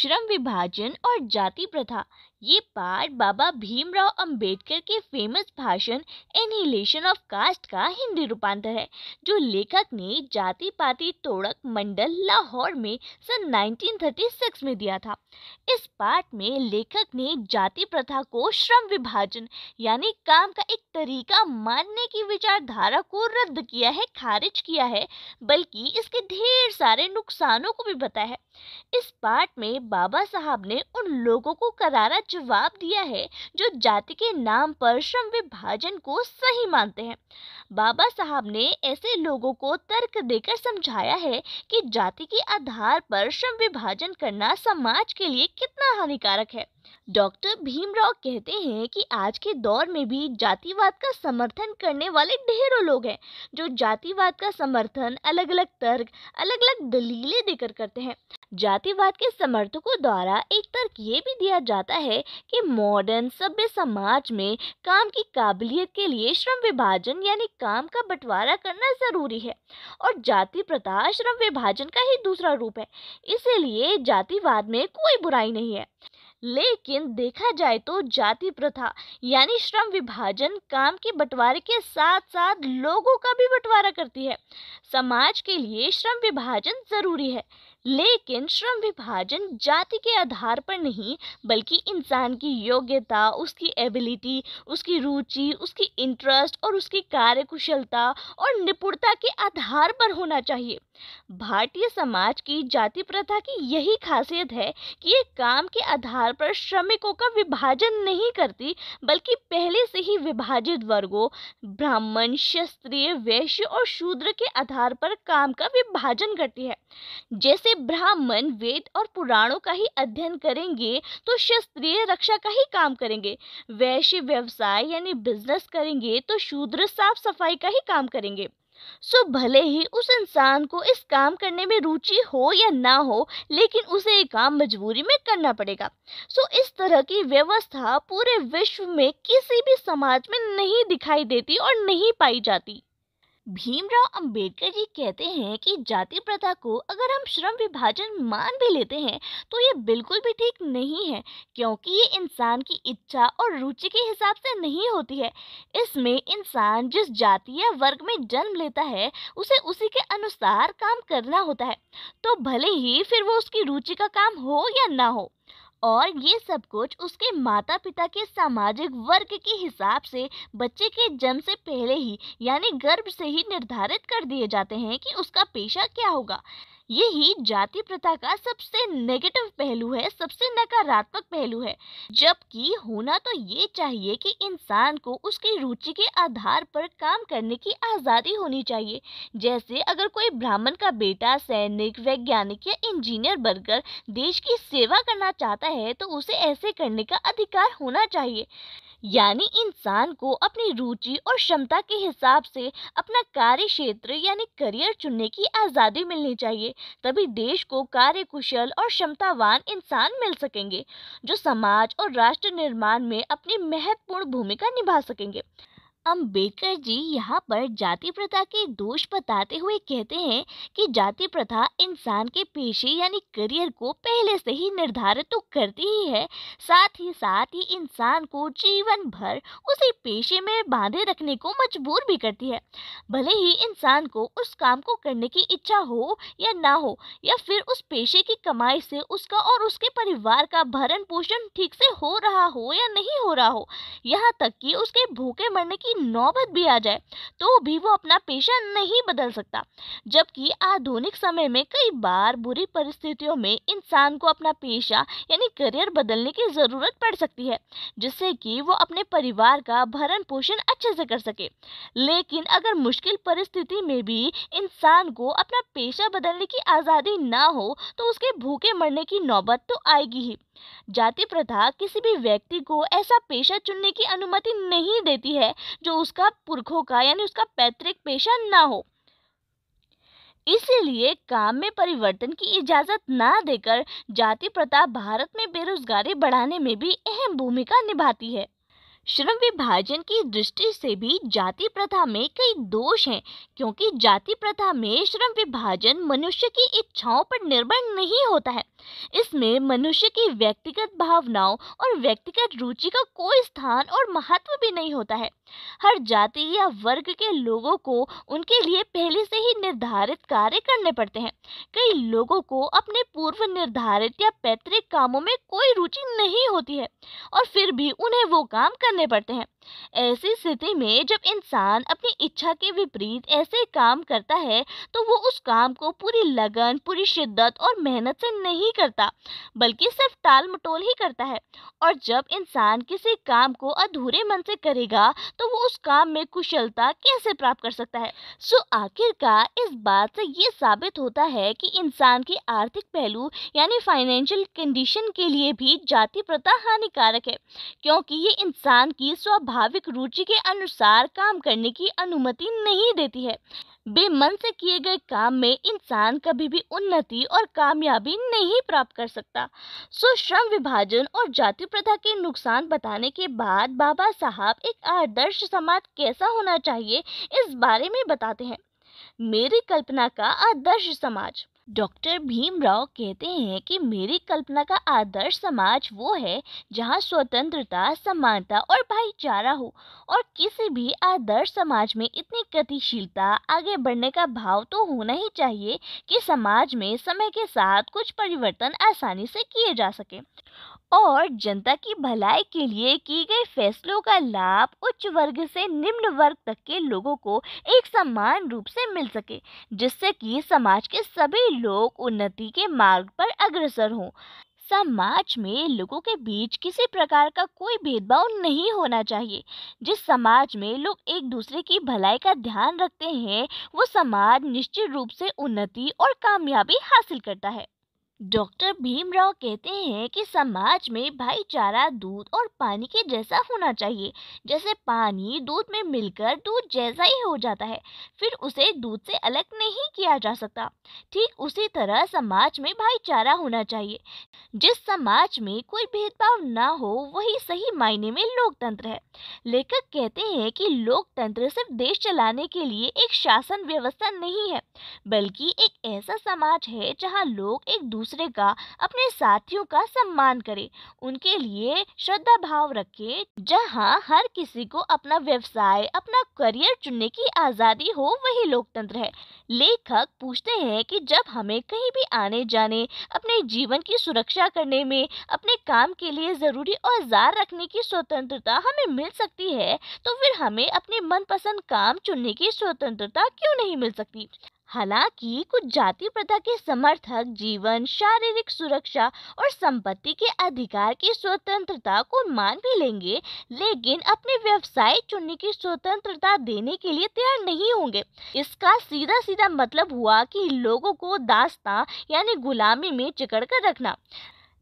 श्रम विभाजन और जाति प्रथा ये पाठ बाबा भीमराव अंबेडकर के फेमस भाषण एनिलेशन ऑफ कास्ट का हिंदी रूपांतर है जो लेखक ने जाति पाति तोड़क मंडल लाहौर में सन 1936 में दिया था इस पाठ में लेखक ने जाति प्रथा को श्रम विभाजन यानी काम का एक तरीका मानने की विचारधारा को रद्द किया है खारिज किया है बल्कि इसके ढेर सारे नुकसानों को भी बताया है इस पाठ में बाबा साहब ने उन लोगों को करारा जवाब दिया है जो जाति के नाम पर श्रम विभाजन को सही मानते हैं बाबा साहब ने ऐसे लोगों को तर्क देकर समझाया है कि जाति के आधार पर श्रम विभाजन करना समाज के लिए कितना हानिकारक है डॉक्टर भीमराव कहते हैं कि आज के दौर में भी जातिवाद का समर्थन करने वाले ढेरों लोग हैं जो जातिवाद का समर्थन अलग अलग तर्क अलग अलग दलीलें देकर करते हैं जातिवाद के समर्थकों द्वारा एक तर्क ये भी दिया जाता है कि मॉडर्न सभ्य समाज में काम की काबिलियत के लिए श्रम विभाजन यानी काम का बंटवारा करना ज़रूरी है और जाति प्रथा श्रम विभाजन का ही दूसरा रूप है इसीलिए जातिवाद में कोई बुराई नहीं है लेकिन देखा जाए तो जाति प्रथा यानी श्रम विभाजन काम के बंटवारे के साथ साथ लोगों का भी बंटवारा करती है समाज के लिए श्रम विभाजन ज़रूरी है लेकिन श्रम विभाजन जाति के आधार पर नहीं बल्कि इंसान की योग्यता उसकी एबिलिटी उसकी रुचि उसकी इंटरेस्ट और उसकी कार्यकुशलता और निपुणता के आधार पर होना चाहिए भारतीय समाज की जाति प्रथा की यही खासियत है कि ये काम के आधार पर श्रमिकों का विभाजन नहीं करती बल्कि पहले से ही विभाजित वर्गों ब्राह्मण क्षत्रिय वैश्य और शूद्र के आधार पर काम का विभाजन करती है जैसे अपने ब्राह्मण वेद और पुराणों का ही अध्ययन करेंगे तो शास्त्रीय रक्षा का ही काम करेंगे वैश्य व्यवसाय यानी बिजनेस करेंगे तो शूद्र साफ सफाई का ही काम करेंगे सो भले ही उस इंसान को इस काम करने में रुचि हो या ना हो लेकिन उसे ये काम मजबूरी में करना पड़ेगा सो इस तरह की व्यवस्था पूरे विश्व में किसी भी समाज में नहीं दिखाई देती और नहीं पाई जाती भीमराव अंबेडकर जी कहते हैं कि जाति प्रथा को अगर हम श्रम विभाजन मान भी लेते हैं तो ये बिल्कुल भी ठीक नहीं है क्योंकि ये इंसान की इच्छा और रुचि के हिसाब से नहीं होती है इसमें इंसान जिस जाति या वर्ग में जन्म लेता है उसे उसी के अनुसार काम करना होता है तो भले ही फिर वो उसकी रुचि का काम हो या ना हो और ये सब कुछ उसके माता पिता के सामाजिक वर्ग के हिसाब से बच्चे के जन्म से पहले ही यानी गर्भ से ही निर्धारित कर दिए जाते हैं कि उसका पेशा क्या होगा यही जाति प्रथा का सबसे नेगेटिव पहलू है सबसे नकारात्मक पहलू है जबकि होना तो ये चाहिए कि इंसान को उसकी रुचि के आधार पर काम करने की आज़ादी होनी चाहिए जैसे अगर कोई ब्राह्मण का बेटा सैनिक वैज्ञानिक या इंजीनियर बनकर देश की सेवा करना चाहता है तो उसे ऐसे करने का अधिकार होना चाहिए यानी इंसान को अपनी रुचि और क्षमता के हिसाब से अपना कार्य क्षेत्र यानी करियर चुनने की आज़ादी मिलनी चाहिए तभी देश को कार्य कुशल और क्षमतावान इंसान मिल सकेंगे जो समाज और राष्ट्र निर्माण में अपनी महत्वपूर्ण भूमिका निभा सकेंगे अम्बेडकर जी यहाँ पर जाति प्रथा के दोष बताते हुए कहते हैं कि जाति प्रथा इंसान के पेशे यानी करियर को पहले से ही निर्धारित तो करती ही है साथ ही साथ ही इंसान को जीवन भर उसी पेशे में बांधे रखने को मजबूर भी करती है भले ही इंसान को उस काम को करने की इच्छा हो या ना हो या फिर उस पेशे की कमाई से उसका और उसके परिवार का भरण पोषण ठीक से हो रहा हो या नहीं हो रहा हो यहाँ तक कि उसके भूखे मरने की की नौबत भी आ जाए तो भी वो अपना पेशा नहीं बदल सकता जबकि आधुनिक समय में कई बार बुरी परिस्थितियों में इंसान को अपना पेशा यानी करियर बदलने की ज़रूरत पड़ सकती है जिससे कि वो अपने परिवार का भरण पोषण अच्छे से कर सके लेकिन अगर मुश्किल परिस्थिति में भी इंसान को अपना पेशा बदलने की आज़ादी ना हो तो उसके भूखे मरने की नौबत तो आएगी ही जाति प्रथा किसी भी व्यक्ति को ऐसा पेशा चुनने की अनुमति नहीं देती है जो उसका पुरखों का यानी उसका पैतृक पेशा ना हो इसीलिए काम में परिवर्तन की इजाज़त ना देकर जाति प्रथा भारत में बेरोजगारी बढ़ाने में भी अहम भूमिका निभाती है श्रम विभाजन की दृष्टि से भी जाति प्रथा में कई दोष हैं क्योंकि जाति प्रथा में श्रम विभाजन मनुष्य की इच्छाओं पर निर्भर नहीं होता है इसमें मनुष्य की व्यक्तिगत भावनाओं और व्यक्तिगत रुचि का कोई स्थान और महत्व भी नहीं होता है हर जाति या वर्ग के लोगों को उनके लिए पहले से ही निर्धारित कार्य करने पड़ते हैं कई लोगों को अपने पूर्व निर्धारित या पैतृक कामों में कोई रुचि नहीं होती है और फिर भी उन्हें वो काम करने पड़ते हैं ऐसी स्थिति में जब इंसान अपनी इच्छा के विपरीत ऐसे काम करता है तो वो उस काम को पूरी लगन पूरी शिद्दत और मेहनत से नहीं करता बल्कि सिर्फ टाल मटोल ही करता है और जब इंसान किसी काम को अधूरे मन से करेगा तो वो उस काम में कुशलता कैसे प्राप्त कर सकता है सो आखिरकार इस बात से ये साबित होता है कि इंसान के आर्थिक पहलू यानी फाइनेंशियल कंडीशन के लिए भी जाति प्रथा हानिकारक है क्योंकि ये इंसान की स्वभाव स्वाभाविक रुचि के अनुसार काम करने की अनुमति नहीं देती है बेमन से किए गए काम में इंसान कभी भी उन्नति और कामयाबी नहीं प्राप्त कर सकता सो श्रम विभाजन और जाति प्रथा के नुकसान बताने के बाद बाबा साहब एक आदर्श समाज कैसा होना चाहिए इस बारे में बताते हैं मेरी कल्पना का आदर्श समाज डॉक्टर भीमराव कहते हैं कि मेरी कल्पना का आदर्श समाज वो है जहाँ स्वतंत्रता समानता और भाईचारा हो और किसी भी आदर्श समाज में इतनी गतिशीलता आगे बढ़ने का भाव तो होना ही चाहिए कि समाज में समय के साथ कुछ परिवर्तन आसानी से किए जा सके और जनता की भलाई के लिए की गई फैसलों का लाभ उच्च वर्ग से निम्न वर्ग तक के लोगों को एक समान रूप से मिल सके जिससे कि समाज के सभी लोग उन्नति के मार्ग पर अग्रसर हों समाज में लोगों के बीच किसी प्रकार का कोई भेदभाव नहीं होना चाहिए जिस समाज में लोग एक दूसरे की भलाई का ध्यान रखते हैं वो समाज निश्चित रूप से उन्नति और कामयाबी हासिल करता है डॉक्टर भीमराव कहते हैं कि समाज में भाईचारा दूध और पानी के जैसा होना चाहिए जैसे पानी दूध में मिलकर दूध जैसा ही हो जाता है फिर उसे दूध से अलग नहीं किया जा सकता ठीक उसी तरह समाज में भाईचारा होना चाहिए जिस समाज में कोई भेदभाव ना हो वही सही मायने में लोकतंत्र है लेखक कहते हैं कि लोकतंत्र सिर्फ देश चलाने के लिए एक शासन व्यवस्था नहीं है बल्कि एक ऐसा समाज है जहां लोग एक दूसरे का अपने साथियों का सम्मान करें उनके लिए श्रद्धा भाव रखे जहाँ हर किसी को अपना व्यवसाय अपना करियर चुनने की आज़ादी हो वही लोकतंत्र है लेखक पूछते हैं कि जब हमें कहीं भी आने जाने अपने जीवन की सुरक्षा करने में अपने काम के लिए ज़रूरी औजार रखने की स्वतंत्रता हमें मिल सकती है तो फिर हमें अपने मनपसंद काम चुनने की स्वतंत्रता क्यों नहीं मिल सकती हालांकि कुछ जाति प्रथा के समर्थक जीवन शारीरिक सुरक्षा और संपत्ति के अधिकार की स्वतंत्रता को मान भी लेंगे लेकिन अपने व्यवसाय चुनने की स्वतंत्रता देने के लिए तैयार नहीं होंगे इसका सीधा सीधा मतलब हुआ कि लोगों को दास्ता यानी गुलामी में चिकड़ कर रखना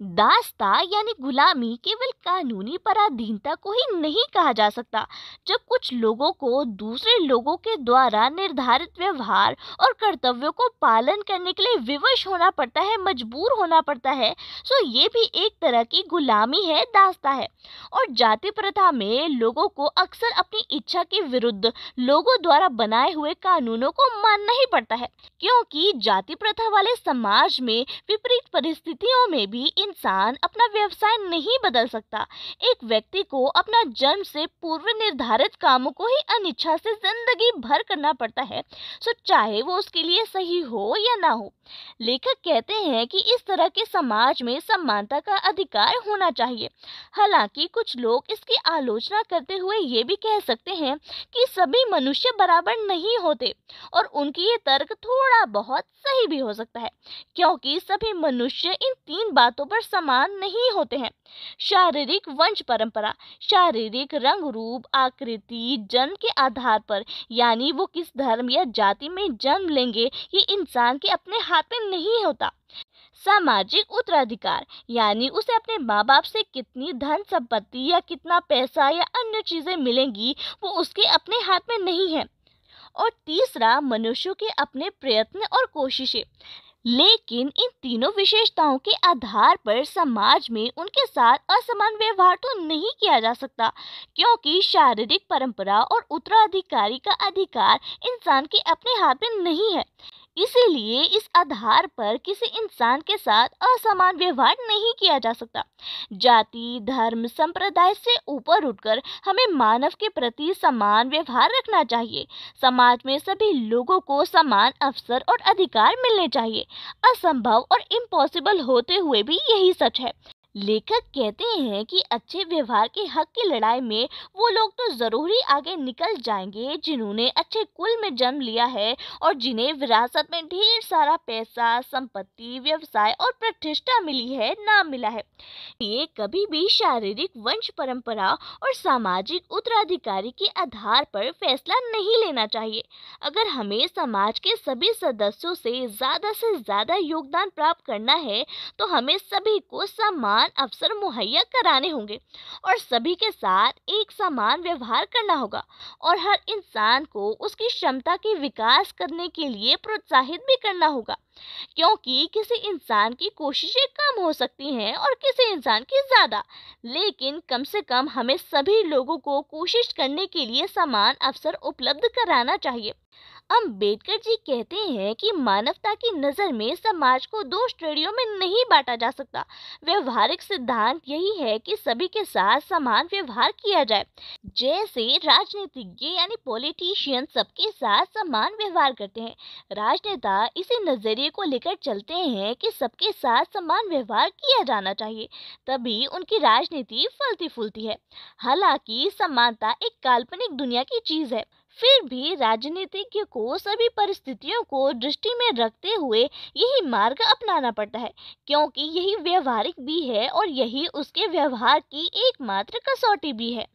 दास्ता यानी गुलामी केवल कानूनी पराधीनता को ही नहीं कहा जा सकता जब कुछ लोगों को दूसरे लोगों के द्वारा निर्धारित व्यवहार और कर्तव्यों को पालन करने के लिए विवश होना पड़ता है मजबूर होना पड़ता है सो ये भी एक तरह की गुलामी है दास्ता है और जाति प्रथा में लोगों को अक्सर अपनी इच्छा के विरुद्ध लोगों द्वारा बनाए हुए कानूनों को मानना ही पड़ता है क्योंकि जाति प्रथा वाले समाज में विपरीत परिस्थितियों में भी इन इंसान अपना व्यवसाय नहीं बदल सकता एक व्यक्ति को अपना जन्म से पूर्व निर्धारित कामों को ही अनिच्छा से जिंदगी भर करना पड़ता है सो चाहे वो उसके लिए सही हो या ना हो लेखक कहते हैं कि इस तरह के समाज में समानता का अधिकार होना चाहिए हालांकि कुछ लोग इसकी आलोचना करते हुए ये भी कह सकते हैं कि सभी मनुष्य बराबर नहीं होते और उनकी ये तर्क थोड़ा बहुत सही भी हो सकता है क्योंकि सभी मनुष्य इन तीन बातों पर और समान नहीं होते हैं शारीरिक वंश परंपरा शारीरिक रंग रूप आकृति जन्म के आधार पर यानी वो किस धर्म या जाति में जन्म लेंगे ये इंसान के अपने हाथ में नहीं होता सामाजिक उत्तराधिकार यानी उसे अपने माँ बाप से कितनी धन संपत्ति या कितना पैसा या अन्य चीज़ें मिलेंगी वो उसके अपने हाथ में नहीं है और तीसरा मनुष्यों के अपने प्रयत्न और कोशिशें लेकिन इन तीनों विशेषताओं के आधार पर समाज में उनके साथ असमान व्यवहार तो नहीं किया जा सकता क्योंकि शारीरिक परंपरा और उत्तराधिकारी का अधिकार इंसान के अपने हाथ में नहीं है इसीलिए इस आधार पर किसी इंसान के साथ असमान व्यवहार नहीं किया जा सकता जाति धर्म संप्रदाय से ऊपर उठकर हमें मानव के प्रति समान व्यवहार रखना चाहिए समाज में सभी लोगों को समान अवसर और अधिकार मिलने चाहिए असंभव और इम्पॉसिबल होते हुए भी यही सच है लेखक कहते हैं कि अच्छे व्यवहार के हक की लड़ाई में वो लोग तो जरूरी आगे निकल जाएंगे जिन्होंने अच्छे कुल में जन्म लिया है और जिन्हें विरासत में ढेर सारा पैसा संपत्ति व्यवसाय और प्रतिष्ठा मिली है ना मिला है ये कभी भी शारीरिक वंश परंपरा और सामाजिक उत्तराधिकारी के आधार पर फैसला नहीं लेना चाहिए अगर हमें समाज के सभी सदस्यों से ज़्यादा से ज़्यादा योगदान प्राप्त करना है तो हमें सभी को सम्मान समान अवसर मुहैया कराने होंगे और सभी के साथ एक समान व्यवहार करना होगा और हर इंसान को उसकी क्षमता के विकास करने के लिए प्रोत्साहित भी करना होगा क्योंकि किसी इंसान की कोशिशें कम हो सकती हैं और किसी इंसान की ज़्यादा लेकिन कम से कम हमें सभी लोगों को कोशिश करने के लिए समान अवसर उपलब्ध कराना चाहिए अम्बेडकर जी कहते हैं कि मानवता की नज़र में समाज को दो श्रेणियों में नहीं बांटा जा सकता व्यवहारिक सिद्धांत यही है कि सभी के साथ समान व्यवहार किया जाए जैसे राजनीतिज्ञ यानी पॉलिटिशियन सबके साथ समान व्यवहार करते हैं राजनेता इसी नज़रिए को लेकर चलते हैं कि सबके साथ समान व्यवहार किया जाना चाहिए तभी उनकी राजनीति फलती फूलती है हालांकि समानता एक काल्पनिक दुनिया की चीज़ है फिर भी राजनीतिज्ञ को सभी परिस्थितियों को दृष्टि में रखते हुए यही मार्ग अपनाना पड़ता है क्योंकि यही व्यवहारिक भी है और यही उसके व्यवहार की एकमात्र कसौटी भी है